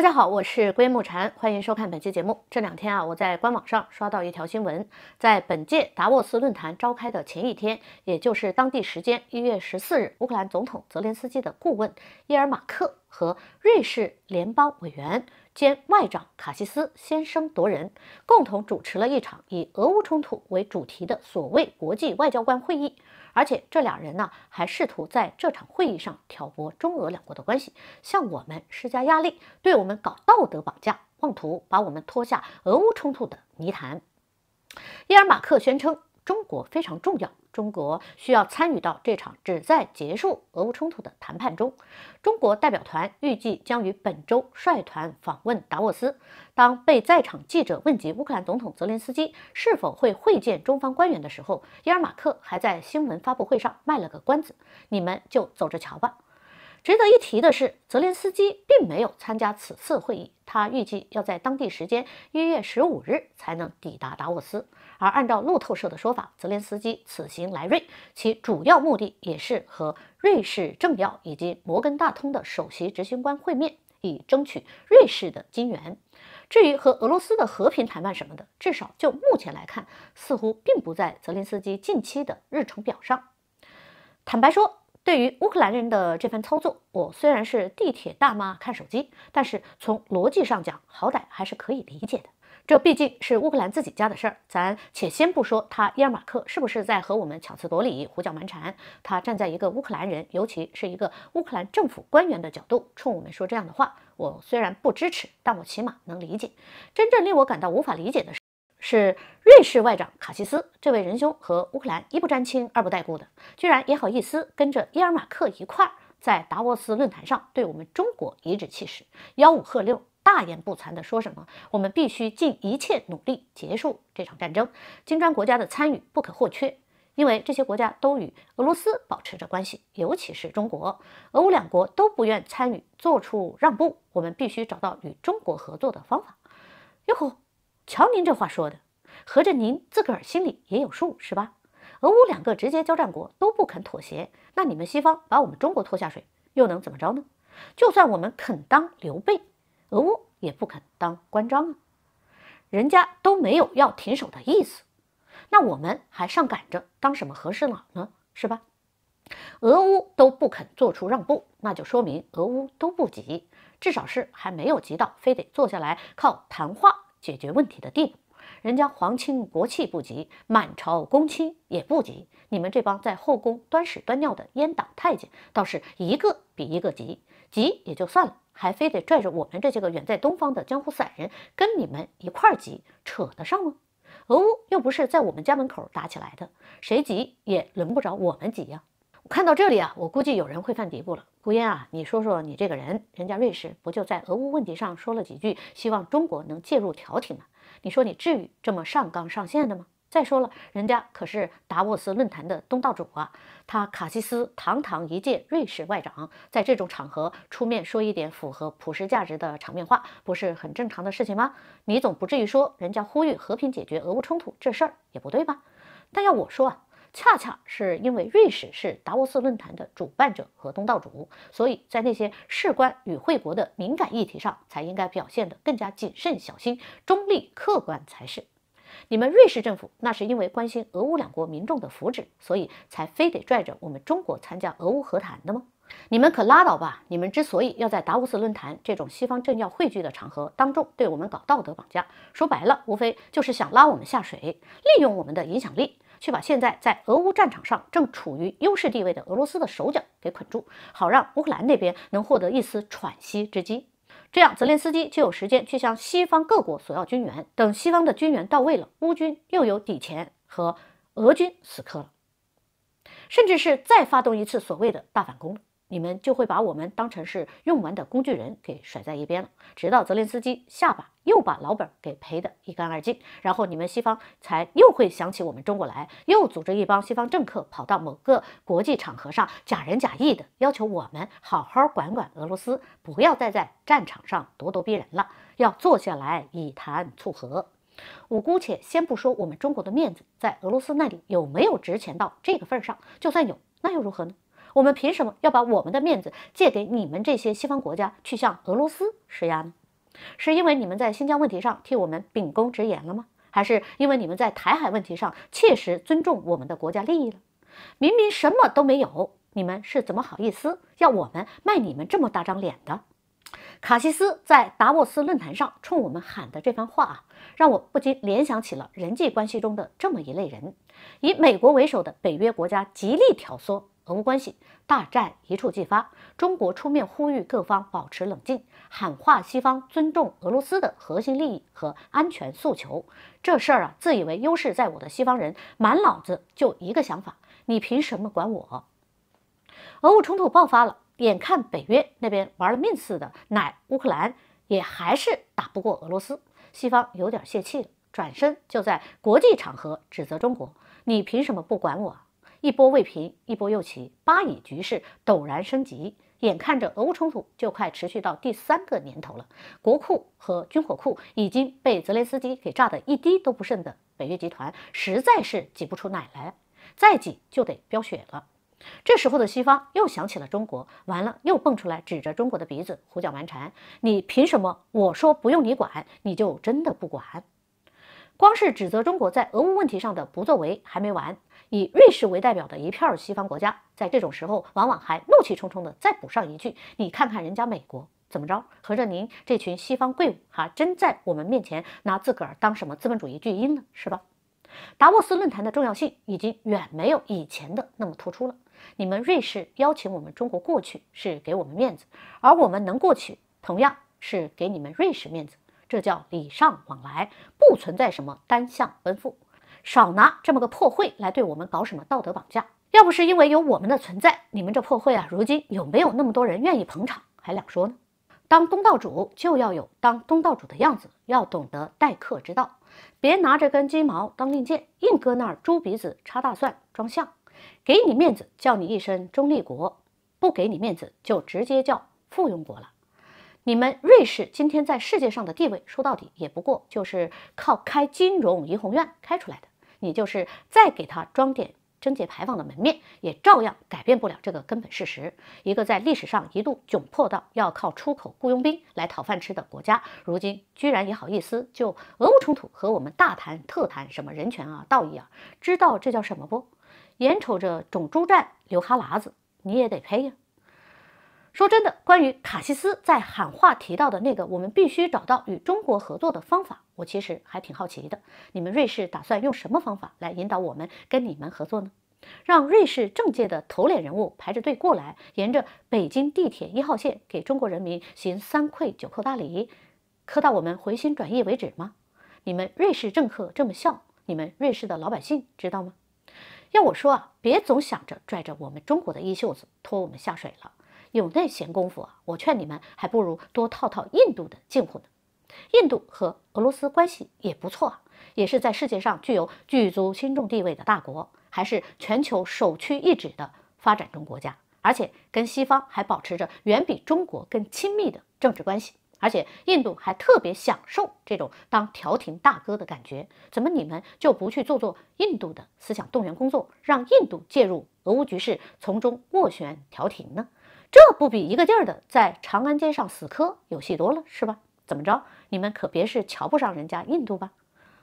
大家好，我是归木禅，欢迎收看本期节目。这两天啊，我在官网上刷到一条新闻，在本届达沃斯论坛召开的前一天，也就是当地时间一月十四日，乌克兰总统泽连斯基的顾问伊尔马克和瑞士联邦委员。兼外长卡西斯先声夺人，共同主持了一场以俄乌冲突为主题的所谓国际外交官会议，而且这俩人呢还试图在这场会议上挑拨中俄两国的关系，向我们施加压力，对我们搞道德绑架，妄图把我们拖下俄乌冲突的泥潭。伊尔马克宣称，中国非常重要。中国需要参与到这场旨在结束俄乌冲突的谈判中。中国代表团预计将于本周率团访问达沃斯。当被在场记者问及乌克兰总统泽连斯基是否会会见中方官员的时候，伊尔马克还在新闻发布会上卖了个关子：“你们就走着瞧吧。”值得一提的是，泽连斯基并没有参加此次会议，他预计要在当地时间一月十五日才能抵达达沃斯。而按照路透社的说法，泽连斯基此行来瑞，其主要目的也是和瑞士政要以及摩根大通的首席执行官会面，以争取瑞士的金援。至于和俄罗斯的和平谈判什么的，至少就目前来看，似乎并不在泽连斯基近期的日程表上。坦白说，对于乌克兰人的这番操作，我虽然是地铁大妈看手机，但是从逻辑上讲，好歹还是可以理解的。这毕竟是乌克兰自己家的事儿，咱且先不说他伊尔马克是不是在和我们强词夺理、胡搅蛮缠。他站在一个乌克兰人，尤其是一个乌克兰政府官员的角度，冲我们说这样的话，我虽然不支持，但我起码能理解。真正令我感到无法理解的是，是瑞士外长卡西斯，这位仁兄和乌克兰一不沾亲二不带故的，居然也好意思跟着伊尔马克一块儿在达沃斯论坛上对我们中国颐指气使、吆五喝六。大言不惭地说什么？我们必须尽一切努力结束这场战争，金砖国家的参与不可或缺，因为这些国家都与俄罗斯保持着关系，尤其是中国。俄乌两国都不愿参与，做出让步，我们必须找到与中国合作的方法。哟吼，瞧您这话说的，合着您自个儿心里也有数是吧？俄乌两个直接交战国都不肯妥协，那你们西方把我们中国拖下水，又能怎么着呢？就算我们肯当刘备。俄乌也不肯当官张啊，人家都没有要停手的意思，那我们还上赶着当什么和事佬呢？是吧？俄乌都不肯做出让步，那就说明俄乌都不急，至少是还没有急到非得坐下来靠谈话解决问题的地步。人家皇亲国戚不急，满朝公卿也不急，你们这帮在后宫端屎端尿的阉党太监，倒是一个比一个急，急也就算了。还非得拽着我们这些个远在东方的江湖散人跟你们一块儿急，扯得上吗？俄乌又不是在我们家门口打起来的，谁急也轮不着我们急呀。看到这里啊，我估计有人会犯嘀咕了。孤烟啊，你说说你这个人，人家瑞士不就在俄乌问题上说了几句，希望中国能介入调停吗？你说你至于这么上纲上线的吗？再说了，人家可是达沃斯论坛的东道主啊！他卡西斯堂堂一届瑞士外长，在这种场合出面说一点符合普世价值的场面话，不是很正常的事情吗？你总不至于说人家呼吁和平解决俄乌冲突这事儿也不对吧？但要我说啊，恰恰是因为瑞士是达沃斯论坛的主办者和东道主，所以在那些事关与会国的敏感议题上，才应该表现得更加谨慎小心、中立客观才是。你们瑞士政府那是因为关心俄乌两国民众的福祉，所以才非得拽着我们中国参加俄乌和谈的吗？你们可拉倒吧！你们之所以要在达沃斯论坛这种西方政要汇聚的场合当中对我们搞道德绑架，说白了，无非就是想拉我们下水，利用我们的影响力，去把现在在俄乌战场上正处于优势地位的俄罗斯的手脚给捆住，好让乌克兰那边能获得一丝喘息之机。这样，泽连斯基就有时间去向西方各国索要军援。等西方的军援到位了，乌军又有底钱和俄军死磕了，甚至是再发动一次所谓的大反攻。你们就会把我们当成是用完的工具人给甩在一边了，直到泽连斯基下把又把老本给赔得一干二净，然后你们西方才又会想起我们中国来，又组织一帮西方政客跑到某个国际场合上假仁假义的要求我们好好管管俄罗斯，不要再在战场上咄咄逼人了，要坐下来以谈促和。我姑且先不说我们中国的面子在俄罗斯那里有没有值钱到这个份上，就算有，那又如何呢？我们凭什么要把我们的面子借给你们这些西方国家去向俄罗斯施压呢？是因为你们在新疆问题上替我们秉公执言了吗？还是因为你们在台海问题上切实尊重我们的国家利益了？明明什么都没有，你们是怎么好意思要我们卖你们这么大张脸的？卡西斯在达沃斯论坛上冲我们喊的这番话啊，让我不禁联想起了人际关系中的这么一类人：以美国为首的北约国家极力挑唆。俄乌关系大战一触即发，中国出面呼吁各方保持冷静，喊话西方尊重俄罗斯的核心利益和安全诉求。这事儿啊，自以为优势在我的西方人，满脑子就一个想法：你凭什么管我？俄乌冲突爆发了，眼看北约那边玩了命似的，乃乌克兰也还是打不过俄罗斯，西方有点泄气了，转身就在国际场合指责中国：你凭什么不管我？一波未平，一波又起，巴以局势陡然升级，眼看着俄乌冲突就快持续到第三个年头了，国库和军火库已经被泽连斯基给炸得一滴都不剩的北约集团实在是挤不出奶来，再挤就得飙血了。这时候的西方又想起了中国，完了又蹦出来指着中国的鼻子胡搅蛮缠，你凭什么？我说不用你管，你就真的不管？光是指责中国在俄乌问题上的不作为还没完。以瑞士为代表的一片西方国家，在这种时候，往往还怒气冲冲地再补上一句：“你看看人家美国怎么着？合着您这群西方贵武，还真在我们面前拿自个儿当什么资本主义巨婴呢，是吧？”达沃斯论坛的重要性已经远没有以前的那么突出了。你们瑞士邀请我们中国过去，是给我们面子；而我们能过去，同样是给你们瑞士面子。这叫礼尚往来，不存在什么单向奔赴。少拿这么个破会来对我们搞什么道德绑架？要不是因为有我们的存在，你们这破会啊，如今有没有那么多人愿意捧场还两说呢？当东道主就要有当东道主的样子，要懂得待客之道，别拿着根鸡毛当令箭，硬搁那儿猪鼻子插大蒜装象。给你面子叫你一声中立国，不给你面子就直接叫附庸国了。你们瑞士今天在世界上的地位，说到底也不过就是靠开金融怡红院开出来的。你就是再给他装点贞洁牌坊的门面，也照样改变不了这个根本事实。一个在历史上一度窘迫到要靠出口雇佣兵来讨饭吃的国家，如今居然也好意思就俄乌冲突和我们大谈特谈什么人权啊、道义啊？知道这叫什么不？眼瞅着种猪站流哈喇子，你也得赔呀。说真的，关于卡西斯在喊话提到的那个我们必须找到与中国合作的方法，我其实还挺好奇的。你们瑞士打算用什么方法来引导我们跟你们合作呢？让瑞士政界的头脸人物排着队过来，沿着北京地铁一号线给中国人民行三跪九叩大礼，磕到我们回心转意为止吗？你们瑞士政客这么笑，你们瑞士的老百姓知道吗？要我说啊，别总想着拽着我们中国的衣袖子拖我们下水了。有那闲工夫啊？我劝你们还不如多套套印度的近乎呢。印度和俄罗斯关系也不错，啊，也是在世界上具有举足轻重地位的大国，还是全球首屈一指的发展中国家，而且跟西方还保持着远比中国更亲密的政治关系。而且印度还特别享受这种当调停大哥的感觉。怎么你们就不去做做印度的思想动员工作，让印度介入俄乌局势，从中斡旋调停呢？这不比一个劲儿的在长安街上死磕有戏多了，是吧？怎么着，你们可别是瞧不上人家印度吧？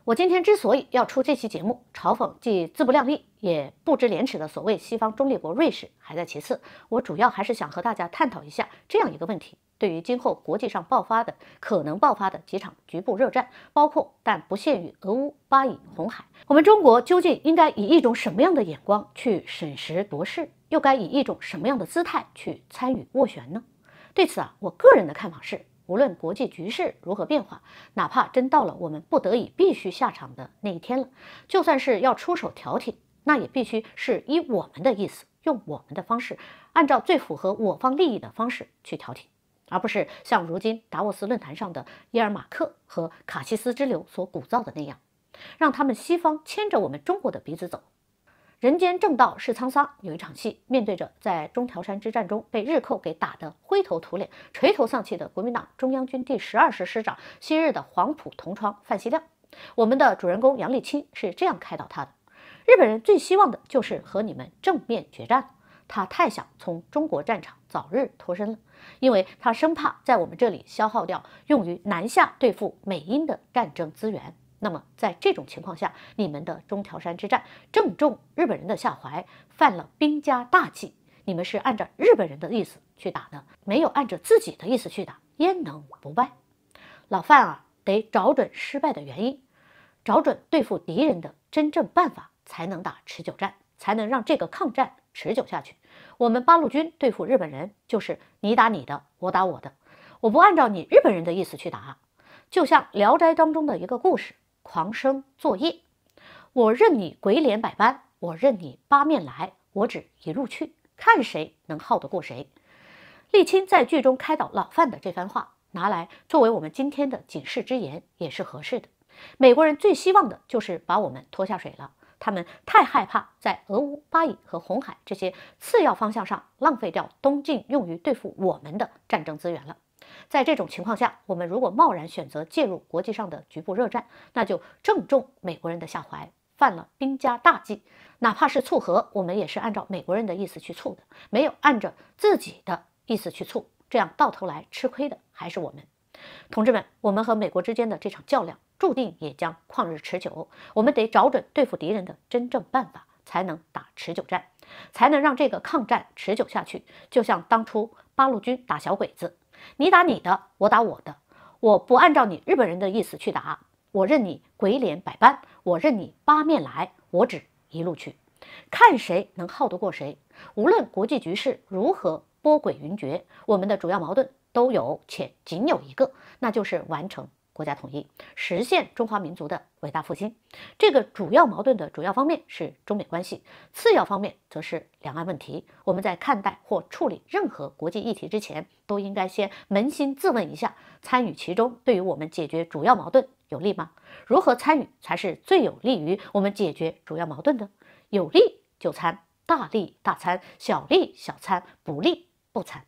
我今天之所以要出这期节目，嘲讽既自不量力也不知廉耻的所谓西方中立国瑞士还在其次，我主要还是想和大家探讨一下这样一个问题：对于今后国际上爆发的可能爆发的几场局部热战，包括但不限于俄乌、巴以、红海，我们中国究竟应该以一种什么样的眼光去审时度势，又该以一种什么样的姿态去参与斡旋呢？对此啊，我个人的看法是。无论国际局势如何变化，哪怕真到了我们不得已必须下场的那一天了，就算是要出手调停，那也必须是以我们的意思，用我们的方式，按照最符合我方利益的方式去调停，而不是像如今达沃斯论坛上的伊尔马克和卡西斯之流所鼓噪的那样，让他们西方牵着我们中国的鼻子走。人间正道是沧桑。有一场戏，面对着在中条山之战中被日寇给打得灰头土脸、垂头丧气的国民党中央军第十二师师长昔日的黄埔同窗范希亮，我们的主人公杨立青是这样开导他的：“日本人最希望的就是和你们正面决战，他太想从中国战场早日脱身了，因为他生怕在我们这里消耗掉用于南下对付美英的战争资源。”那么，在这种情况下，你们的中条山之战正中日本人的下怀，犯了兵家大忌。你们是按照日本人的意思去打的，没有按照自己的意思去打，焉能不败？老范啊，得找准失败的原因，找准对付敌人的真正办法，才能打持久战，才能让这个抗战持久下去。我们八路军对付日本人，就是你打你的，我打我的，我不按照你日本人的意思去打。就像《聊斋》当中的一个故事。狂生作业。我任你鬼脸百般，我任你八面来，我只一路去，看谁能耗得过谁。立青在剧中开导老范的这番话，拿来作为我们今天的警示之言也是合适的。美国人最希望的就是把我们拖下水了，他们太害怕在俄乌、巴以和红海这些次要方向上浪费掉东晋用于对付我们的战争资源了。在这种情况下，我们如果贸然选择介入国际上的局部热战，那就正中美国人的下怀，犯了兵家大忌。哪怕是促和，我们也是按照美国人的意思去促的，没有按照自己的意思去促，这样到头来吃亏的还是我们。同志们，我们和美国之间的这场较量，注定也将旷日持久。我们得找准对付敌人的真正办法，才能打持久战，才能让这个抗战持久下去。就像当初八路军打小鬼子。你打你的，我打我的，我不按照你日本人的意思去打，我任你鬼脸百般，我任你八面来，我只一路去，看谁能耗得过谁。无论国际局势如何波诡云谲，我们的主要矛盾都有且仅有一个，那就是完成。国家统一，实现中华民族的伟大复兴。这个主要矛盾的主要方面是中美关系，次要方面则是两岸问题。我们在看待或处理任何国际议题之前，都应该先扪心自问一下：参与其中，对于我们解决主要矛盾有利吗？如何参与才是最有利于我们解决主要矛盾的？有利就参，大利大参，小利小参，不利不参。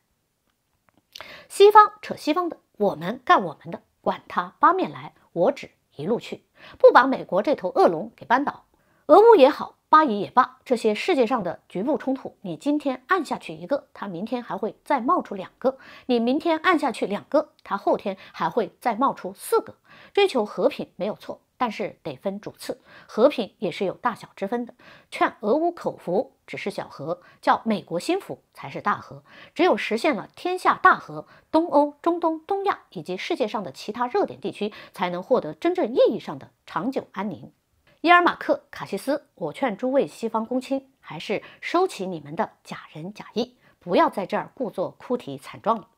西方扯西方的，我们干我们的。管他八面来，我只一路去。不把美国这头恶龙给扳倒，俄乌也好，巴以也罢，这些世界上的局部冲突，你今天按下去一个，它明天还会再冒出两个；你明天按下去两个，它后天还会再冒出四个。追求和平没有错。但是得分主次，和平也是有大小之分的。劝俄乌口服只是小和，叫美国心服才是大和。只有实现了天下大和，东欧、中东、东亚以及世界上的其他热点地区，才能获得真正意义上的长久安宁。伊尔马克卡西斯，我劝诸位西方公卿，还是收起你们的假仁假义，不要在这儿故作哭啼惨状了。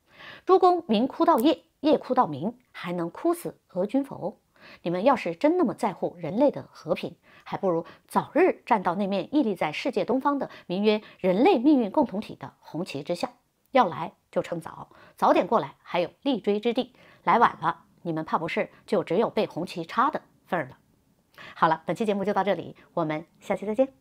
诸公明哭到夜，夜哭到明，还能哭死俄军否？你们要是真那么在乎人类的和平，还不如早日站到那面屹立在世界东方的名曰“人类命运共同体”的红旗之下。要来就趁早，早点过来还有立锥之地；来晚了，你们怕不是就只有被红旗插的份儿了。好了，本期节目就到这里，我们下期再见。